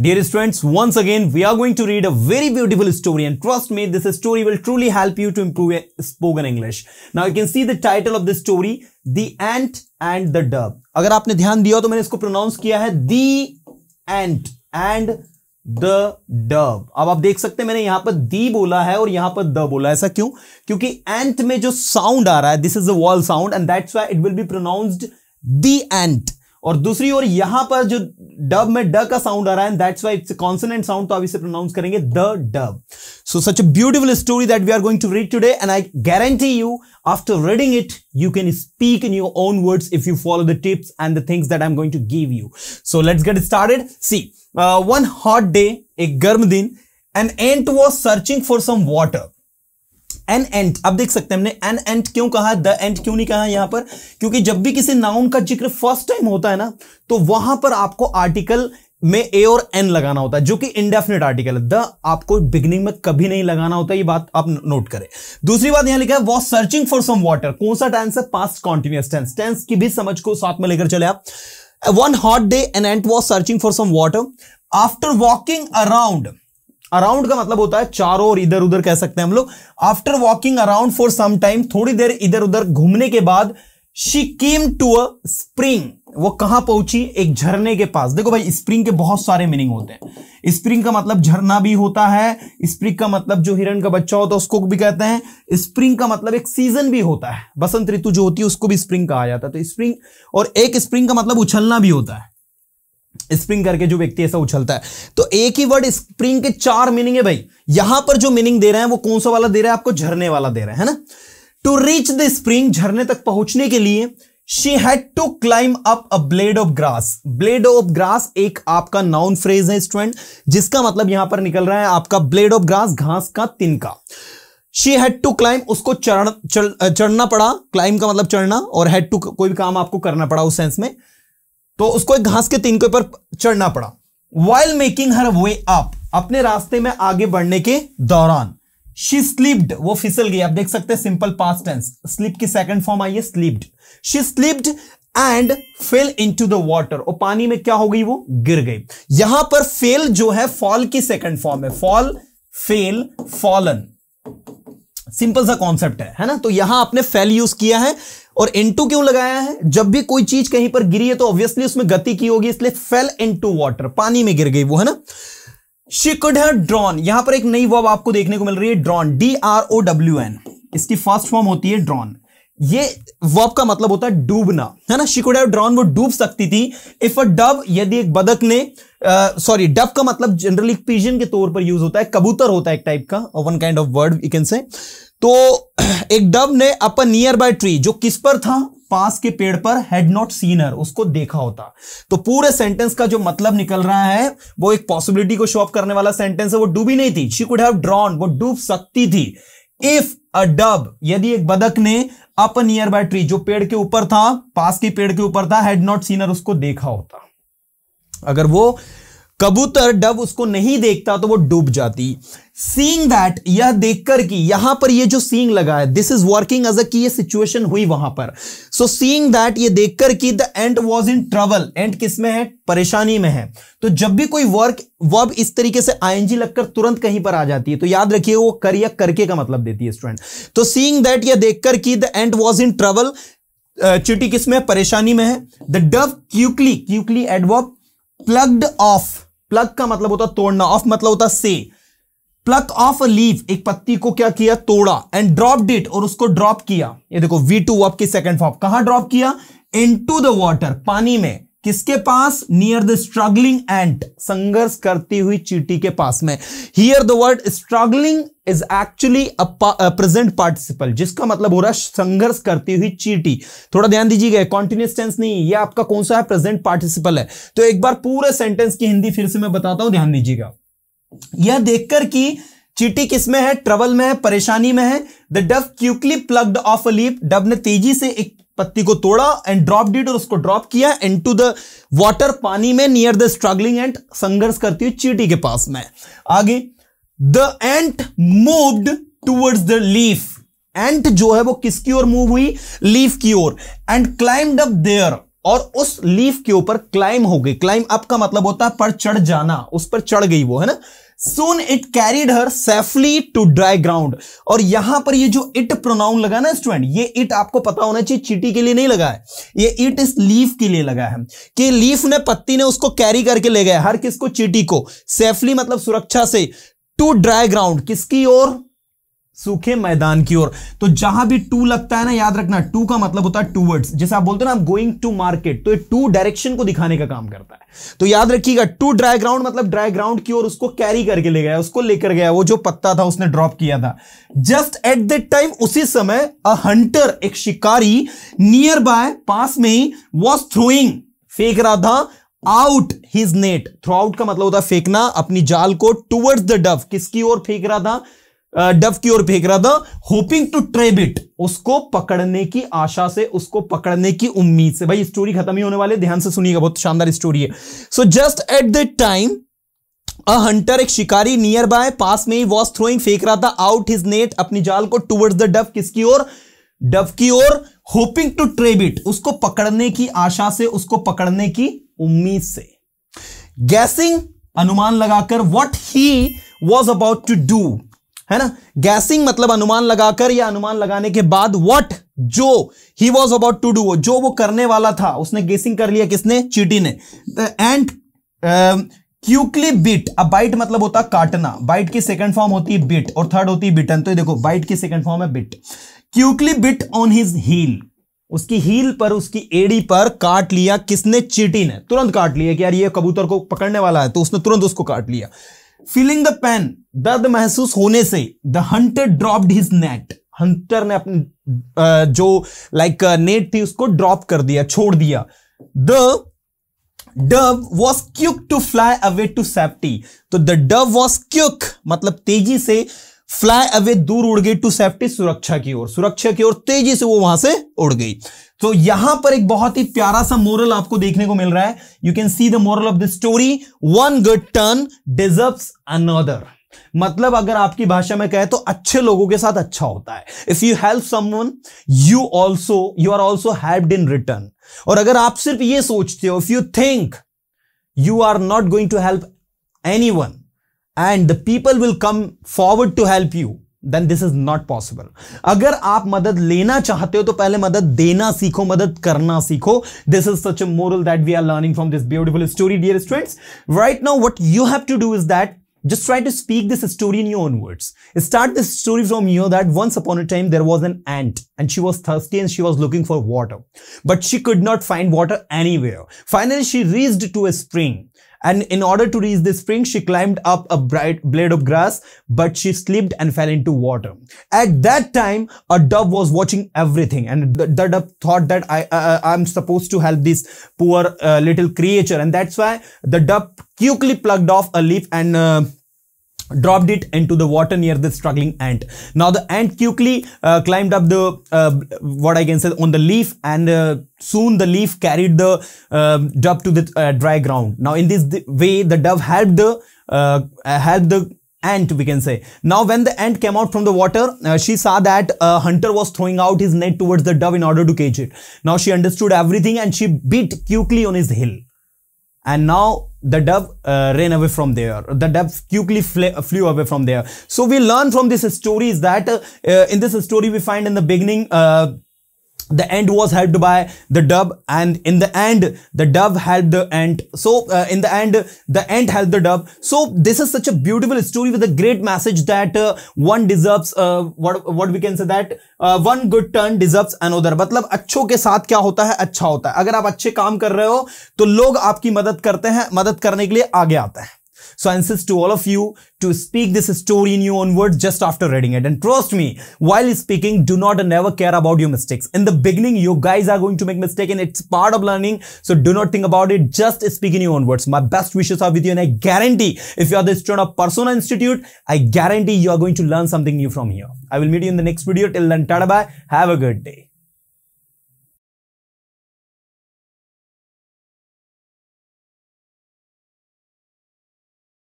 Dear students, once again, we are going to read a very beautiful story and trust me, this story will truly help you to improve your spoken English. Now you can see the title of the story, The Ant and the Dove. अगर आपने ध्यान दिया तो मैंने इसको pronounce किया है The Ant and the Dove. अब आप देख सकते हैं मैंने यहाँ पर The बोला है और यहाँ पर The बोला है ऐसा क्यों क्योंकि Ant में जो साउंड आ रहा है this is the vowel sound, and that's why it will be pronounced The Ant और दूसरी ओर यहां पर जो डब में ड का साउंड आ रहा है that's why it's consonant sound तो अभी से प्रोनाउंस करेंगे the dove so such a beautiful story that we are going to read today and I guarantee you after reading it you can speak in your own words if you follow the tips and the things that I am going to give you so let's get started see one hot day एक गर्म दिन an ant was searching for some water an ant अब देख सकते हैं हमने an ant क्यों कहा द एंट क्यों नहीं कहा यहां पर क्योंकि जब भी किसी नाउन का जिक्र फर्स्ट टाइम होता है ना तो वहां पर आपको आर्टिकल में ए और एन लगाना होता है जो कि इंडेफिनेट आर्टिकल है द आपको बिगनिंग में कभी नहीं लगाना होता ये बात आप नोट करें दूसरी बात यहां लिखा है was searching for some water कौन सा टेंस है पास्ट कॉन्टिन्यूस टेंस टेंस की भी समझ को साथ में लेकर चले आप one hot day an ant was searching for some water after walking around around का मतलब होता है चारों और इधर उधर कह सकते हैं हम लोग after walking around for some time थोड़ी देर इधर उधर घूमने के बाद she came to a spring वो कहां पहुंची एक झरने के पास देखो भाई स्प्रिंग के बहुत सारे मीनिंग होते हैं स्प्रिंग का मतलब झरना भी होता है स्प्रिंग का मतलब जो हिरण का बच्चा होता है उसको भी कहते हैं स्प्रिंग का मतलब एक सीजन भी होता है बसंत ऋतु जो होती है उसको भी स्प्रिंग कहा जाता है तो स्प्रिंग और एक स्प्रिंग का मतलब उछलना भी होता है स्प्रिंग करके जो व्यक्ति ऐसा उछलता है तो एक ही वर्ड स्प्रिंग के चार मीनिंग है भाई यहां पर जो मीनिंग दे रहे हैं वो कौन सा वाला दे रहा है आपको झरने वाला दे रहा है ना टू रीच द स्प्रिंग झरने तक पहुंचने के लिए she had to climb up a blade of grass blade of grass एक आपका नाउन फ्रेज है स्टूडेंट जिसका मतलब यहां पर निकल रहा है आपका ब्लेड ऑफ ग्रास घास का तिनका शी हैड टू क्लाइम उसको चढ़ चढ़ना पड़ा क्लाइम का मतलब चढ़ना और हैड टू कोई भी काम आपको करना पड़ा उस सेंस में तो उसको एक घास के तिनके पर चढ़ना पड़ा while making her way up अपने रास्ते में आगे बढ़ने के दौरान शी स्लिप्ड वो फिसल गई आप देख सकते हैं सिंपल पास टेंस स्लिप की सेकंड फॉर्म आई है slipped she slipped and fell into the water और पानी में क्या हो गई वो गिर गई यहां पर फेल जो है फॉल की सेकंड फॉर्म है फॉल फेल फॉलन सिंपल सा कॉन्सेप्ट है है ना तो यहां आपने फेल यूज किया है और इनटू क्यों लगाया है जब भी कोई चीज कहीं पर गिरी है तो ऑब्वियसली उसमें गति की होगी इसलिए फेल इनटू वाटर पानी में गिर गई वो है ना शी कुड हैव ड्रॉन यहां पर एक नई वर्ब आपको देखने को मिल रही है drown D R O W N इसकी फर्स्ट फॉर्म होती है ड्रॉन ये वर्ब का मतलब होता है डूबना है ना शी कुड ड्रॉन वो डूब सकती थी इफ अ डब यदि एक बदक ने सॉरी uh, डब का मतलब जनरली पिजन के तौर पर यूज होता है कबूतर होता है एक टाइप का one kind of word you can say तो एक डब ने अपन नियर बाय ट्री जो किस पर था पास के पेड़ पर हैड नॉट सीन हर उसको देखा होता तो पूरे सेंटेंस का जो मतलब निकल रहा है वो एक पॉसिबिलिटी को शॉप करने वाला सेंटेंस है वो डूबी नहीं थी शी कुड हैव ड्रॉन वो डूब सकती थी इफ अ डब यदि एक बदक ने अप नियर बाय ट्री जो पेड़ के ऊपर था पास के पेड़ के ऊपर था हेड नॉट सीनर उसको देखा होता अगर वो कबूतर डब उसको नहीं देखता तो वो डूब जाती सींग दैट यह देखकर कि यहां पर ये जो सींग लगा है this is working as a की ये सिचुएशन हुई वहां पर सो सींग दैट ये देखकर कि the ant was in trouble and किसमें है परेशानी में है तो जब भी कोई वर्क वर्ब इस तरीके से आईएनजी लगकर तुरंत कहीं पर आ जाती है तो याद रखिए वो कर या करके का मतलब देती है स्टूडेंट तो सींग दैट यह देखकर कि the ant was in trouble चिटी किसमें परेशानी में है the dove quickly quickly adverb plucked off plug का मतलब होता तोड़ना ऑफ मतलब होता से प्लक ऑफ अ लीफ एक पत्ती को क्या किया तोड़ा एंड ड्रॉप डिट और उसको ड्रॉप किया ये देखो वी टू वर्ब की सेकेंड फॉर्म कहां ड्रॉप किया इन टू द वॉटर पानी में किसके पास नियर द स्ट्रगलिंग एंट संघर्ष करती हुई चीटी के पास में here the word struggling is actually present participle जिसका मतलब हो रहा है संघर्ष करती हुई चीटी थोड़ा ध्यान दीजिएगा कॉन्टिन्यूस टेंस नहीं ये आपका कौन सा है प्रेजेंट पार्टिसिपल है तो एक बार पूरे सेंटेंस की हिंदी फिर से मैं बताता हूं ध्यान दीजिएगा यह देखकर कि चीटी किसमें है ट्रबल में है परेशानी में है the dove quickly plucked off a leaf dove ने तेजी से एक पत्ती को तोड़ा एंड ड्रॉप डीड और उसको ड्रॉप किया इन टू द वॉटर पानी में नियर द स्ट्रगलिंग एंड संघर्ष करती हुई चीटी के पास में आगे the ant moved towards the leaf ant जो है वो किसकी ओर मूव हुई लीफ की ओर एंड क्लाइम्ड अप देयर और उस लीफ के ऊपर क्लाइम हो गई क्लाइम अप का मतलब होता है पर चढ़ जाना उस पर चढ़ गई वो है ना soon it carried her safely to dry ground और यहां पर ये जो इट प्रोनाउन लगा ना स्टूडेंट ये इट आपको पता होना चाहिए चीटी के लिए नहीं लगा है ये इट इस लीफ के लिए लगा है कि लीफ ने पत्ती ने उसको कैरी करके ले गया हर किसको चीटी को सेफली मतलब सुरक्षा से टू ड्राई ग्राउंड किसकी ओर सूखे मैदान की ओर तो जहां भी टू लगता है ना याद रखना टू का मतलब होता है टूवर्ड्स जैसे आप बोलते हो ना आप गोइंग टू मार्केट तो ये टू डायरेक्शन को दिखाने का काम करता है तो याद रखिएगा टू ड्राई ग्राउंड मतलब ड्राई ग्राउंड की ओर उसको कैरी करके ले गया उसको लेकर गया वो जो पत्ता था उसने ड्रॉप किया था जस्ट एट दैट टाइम उसी समय अ हंटर एक शिकारी नियर बाय पास में ही वॉज थ्रोइंग फेंक रहा था out his net throw out का मतलब होता है फेंकना अपनी जाल को टूवर्ड्स द डव किसकी ओर फेंक रहा था डव की ओर फेंक रहा था होपिंग टू ट्रेब इट उसको पकड़ने की आशा से उसको पकड़ने की उम्मीद से भाई स्टोरी खत्म ही होने वाले ध्यान से सुनिएगा बहुत शानदार स्टोरी है so just at the time a hunter एक शिकारी नियर बाय पास में ही वॉज थ्रोइंग फेंक रहा था आउट हिज नेट अपनी जाल को टूवर्ड्स द डव किसकी ओर डव की ओर होपिंग टू ट्रेब इट उसको पकड़ने की आशा से उसको पकड़ने की उम्मीद से गैसिंग अनुमान लगाकर what he was about to do है ना गैसिंग मतलब अनुमान लगाकर या अनुमान लगाने के बाद वॉट जो he was about to do जो वो करने वाला था उसने गेसिंग कर लिया किसने चीटी ने एंड क्यूकली बिट अब बाइट मतलब होता काटना बाइट की सेकंड फॉर्म होती है बिट और थर्ड होती है बिटन तो ये देखो बाइट की सेकंड फॉर्म है bit quickly bit on his heel उसकी हील पर उसकी एड़ी पर काट लिया किसने चीटी ने तुरंत काट लिया कि यार ये कबूतर को पकड़ने वाला है तो उसने तुरंत उसको काट लिया फीलिंग द पेन दर्द महसूस होने से the hunter dropped his net hunter ने अपनी जो लाइक नेट थी उसको ड्रॉप कर दिया छोड़ दिया the dove was quick to fly away to safety तो द डव वॉज क्यूक मतलब तेजी से फ्लाई अवे दूर उड़ गई टू सेफ्टी सुरक्षा की ओर सुरक्षा की ओर तेजी से वो वहां से उड़ गई तो यहां पर एक बहुत ही प्यारा सा मोरल आपको देखने को मिल रहा है you can see the moral of the story one good turn deserve another मतलब अगर आपकी भाषा में कहे तो अच्छे लोगों के साथ अच्छा होता है if you help someone you also you are also helped in return और अगर आप सिर्फ ये सोचते हो if you think you are not going to help anyone and the people will come forward to help you then this is not possible अगर आप मदद लेना चाहते हो तो पहले मदद देना सीखो मदद करना सीखो this is such a moral that we are learning from this beautiful story dear students right now what you have to do is that Just try to speak this story in your own words. Start this story from here that once upon a time there was an ant and she was thirsty and she was looking for water. But she could not find water anywhere. Finally, she reached to a spring. And in order to reach the spring, she climbed up a bright blade of grass, but she slipped and fell into water. At that time, a dove was watching everything and the, the dove thought that I, uh, I'm supposed to help this poor uh, little creature. And that's why the dove quickly plugged off a leaf and uh, dropped it into the water near the struggling ant. Now the ant quickly uh, climbed up the, uh, what I can say, on the leaf and uh, soon the leaf carried the um, dove to the uh, dry ground. Now in this way, the dove helped the, uh, uh, helped the ant we can say now when the ant came out from the water uh, she saw that a hunter was throwing out his net towards the dove in order to cage it now she understood everything and she beat quickly on his hill, and now the dove uh, ran away from there the dove quickly uh, flew away from there so we learn from this stories that uh, uh, in this story we find in the beginning uh, the ant was helped by the dove and in the end the dove helped the ant so uh, in the end the ant helped the dove so this is such a beautiful story with a great message that uh, one deserves uh, what what we can say that uh, one good turn deserves another matlab अच्छों ke sath kya hota hai acha hota hai agar aap acche kaam kar rahe ho to log aapki madad karte hain madad karne ke liye aage aate hain So I insist to all of you to speak this story in your own words just after reading it. And trust me, while speaking, do not never care about your mistakes. In the beginning, you guys are going to make mistakes and it's part of learning. So do not think about it. Just speak in your own words. My best wishes are with you. And I guarantee if you are the student of Persona Institute, I guarantee you are going to learn something new from here. I will meet you in the next video. Till then, tada bye. Have a good day.